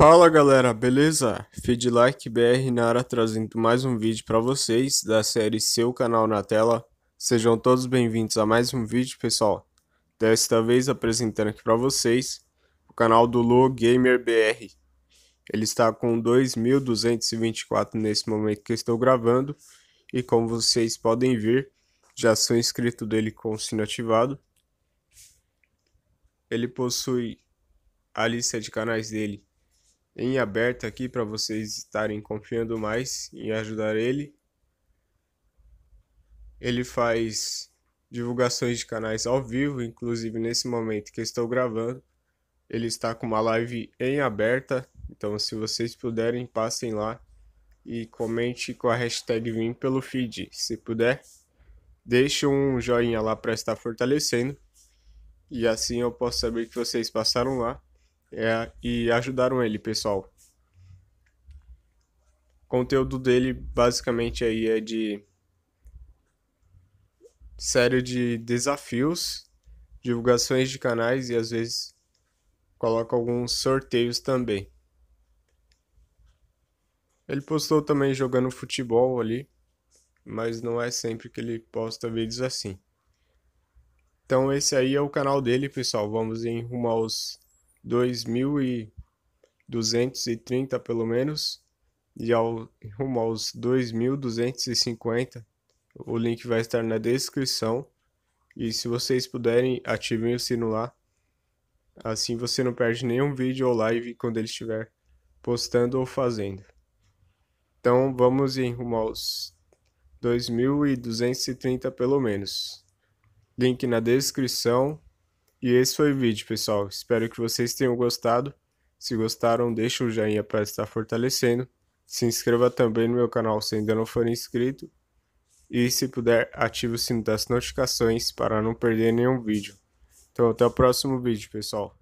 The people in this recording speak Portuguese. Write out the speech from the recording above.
Fala galera, beleza? Feedlike BR Nara trazendo mais um vídeo para vocês da série Seu Canal na Tela. Sejam todos bem-vindos a mais um vídeo, pessoal. Desta vez apresentando aqui para vocês o canal do Lo Gamer BR. Ele está com 2.224 nesse momento que estou gravando e como vocês podem ver, já sou inscrito dele com o sino ativado. Ele possui a lista de canais dele em aberto aqui para vocês estarem confiando mais em ajudar ele. Ele faz divulgações de canais ao vivo, inclusive nesse momento que estou gravando. Ele está com uma live em aberta, então se vocês puderem, passem lá e comente com a hashtag Vim pelo feed, se puder. Deixe um joinha lá para estar fortalecendo e assim eu posso saber que vocês passaram lá é, e ajudaram ele, pessoal. O conteúdo dele basicamente aí é de série de desafios, divulgações de canais e às vezes coloca alguns sorteios também. Ele postou também jogando futebol ali, mas não é sempre que ele posta vídeos assim. Então esse aí é o canal dele, pessoal. Vamos em rumo aos 2.230 pelo menos, e ao, rumo aos 2.250. O link vai estar na descrição. E se vocês puderem, ativem o sino lá. Assim você não perde nenhum vídeo ou live quando ele estiver postando ou fazendo. Então vamos em rumo aos 2.230 pelo menos. Link na descrição. E esse foi o vídeo, pessoal. Espero que vocês tenham gostado. Se gostaram, deixa o joinha para estar fortalecendo. Se inscreva também no meu canal se ainda não for inscrito. E se puder, ative o sino das notificações para não perder nenhum vídeo. Então até o próximo vídeo, pessoal.